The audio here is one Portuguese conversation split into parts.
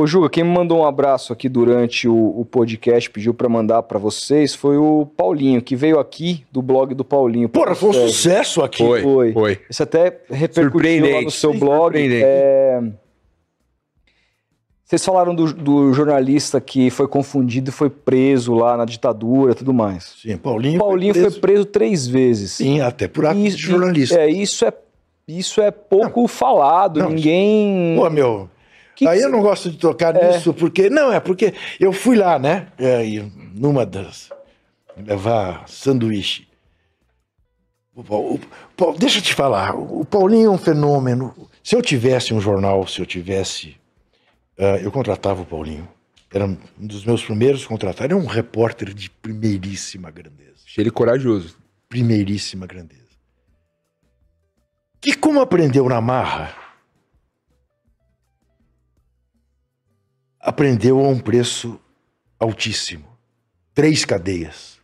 Ô, Juca, quem me mandou um abraço aqui durante o, o podcast, pediu para mandar para vocês, foi o Paulinho, que veio aqui do blog do Paulinho. Porra, foi um sucesso aqui. Foi, foi. foi. Isso até repercutiu lá no seu blog. É... Vocês falaram do, do, jornalista que foi confundido e foi preso lá na ditadura tudo mais. Sim, Paulinho. Paulinho foi preso, foi preso três vezes. Sim, até por ato isso, de jornalista. É, isso é, isso é pouco não, falado, não, ninguém. Pô, meu que Aí que... eu não gosto de tocar é. nisso, porque. Não, é porque eu fui lá, né? É, numa das. levar sanduíche. O, o, deixa eu te falar, o Paulinho é um fenômeno. Se eu tivesse um jornal, se eu tivesse. Uh, eu contratava o Paulinho. Era um dos meus primeiros contratados. Era um repórter de primeiríssima grandeza. de corajoso. Primeiríssima grandeza. Que, como aprendeu na marra, aprendeu a um preço altíssimo. Três cadeias.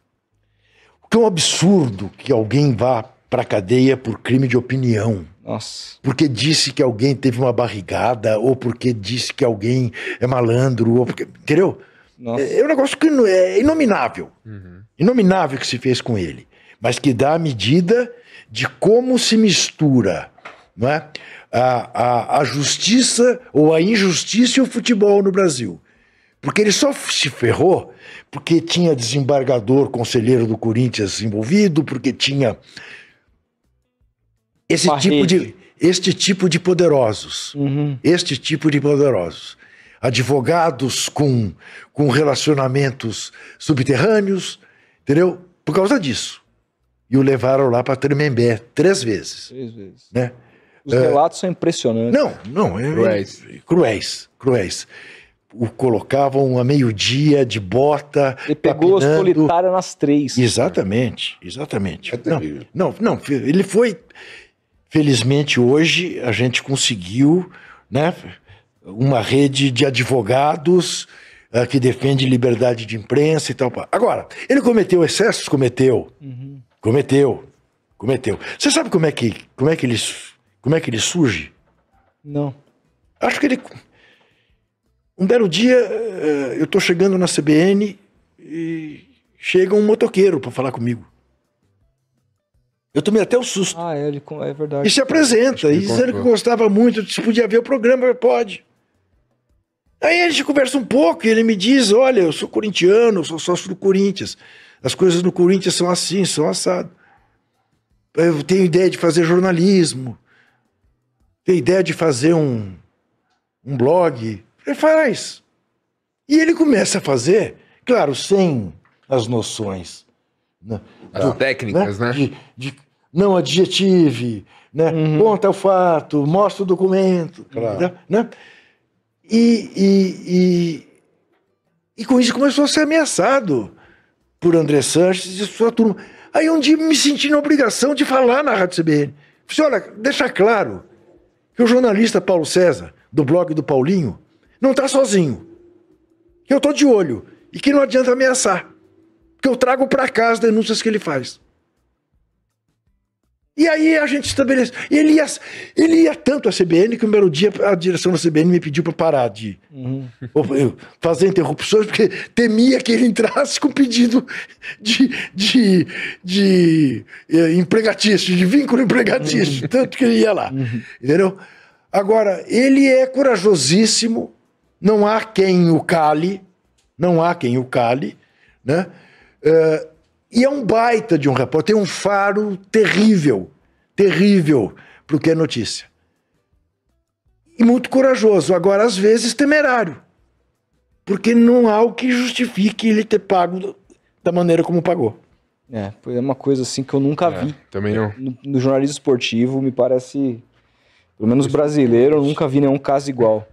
O que é um absurdo que alguém vá para cadeia por crime de opinião. Nossa. Porque disse que alguém teve uma barrigada, ou porque disse que alguém é malandro, ou porque. Entendeu? Nossa. É, é um negócio que é, é inominável. Uhum. Inominável que se fez com ele. Mas que dá a medida de como se mistura não é? a, a, a justiça ou a injustiça e o futebol no Brasil. Porque ele só se ferrou porque tinha desembargador, conselheiro do Corinthians envolvido, porque tinha esse tipo de este tipo de poderosos, uhum. este tipo de poderosos, advogados com com relacionamentos subterrâneos, entendeu? Por causa disso. E o levaram lá para Tremembé três vezes. Três vezes. Né? Os é... relatos são impressionantes. Não, não. É, cruéis. Cruéis, cruéis. O colocavam a meio-dia de bota. Ele pegou as solitária nas três. Exatamente, exatamente. É não, não, não, ele foi. Felizmente hoje a gente conseguiu, né? uma rede de advogados uh, que defende liberdade de imprensa e tal. Agora, ele cometeu excessos? Cometeu. Uhum. Cometeu. Cometeu. Você sabe como é que, como é que eles como é que ele surge? Não. Acho que ele. Um belo dia, eh, eu estou chegando na CBN e chega um motoqueiro para falar comigo. Eu tomei até o um susto. Ah, é, ele, é verdade. E se apresenta, e dizendo que gostava muito, se podia ver o programa, pode. Aí a gente conversa um pouco e ele me diz: Olha, eu sou corintiano, eu sou sócio do Corinthians. As coisas no Corinthians são assim, são assado. Eu tenho ideia de fazer jornalismo ter ideia de fazer um, um blog. Ele faz. E ele começa a fazer, claro, sem as noções. Né, as do, técnicas, né? né? De, de, não adjetive, né? Uhum. conta o fato, mostra o documento. Claro. Né? né? E, e, e, e, com isso começou a ser ameaçado por André Sanches e sua turma. Aí um dia me senti na obrigação de falar na Rádio CBN. Falei, assim, olha, deixa claro, que o jornalista Paulo César, do blog do Paulinho, não está sozinho. Que eu estou de olho e que não adianta ameaçar. Que eu trago para casa as denúncias que ele faz. E aí a gente estabeleceu. Ele ia, ele ia tanto à CBN que um belo dia a direção da CBN me pediu para parar de uhum. fazer interrupções, porque temia que ele entrasse com pedido de, de, de, eh, empregatício, de vínculo empregatício. Uhum. Tanto que ele ia lá. Uhum. Entendeu? Agora, ele é corajosíssimo, não há quem o cale, não há quem o cale, né? Uh, e é um baita de um repórter, tem um faro terrível, terrível para o que é notícia. E muito corajoso, agora às vezes temerário, porque não há o que justifique ele ter pago da maneira como pagou. É, foi uma coisa assim que eu nunca é, vi. Também não. No, no, jornalismo esportivo, me parece, pelo menos brasileiro, eu nunca vi nenhum caso igual.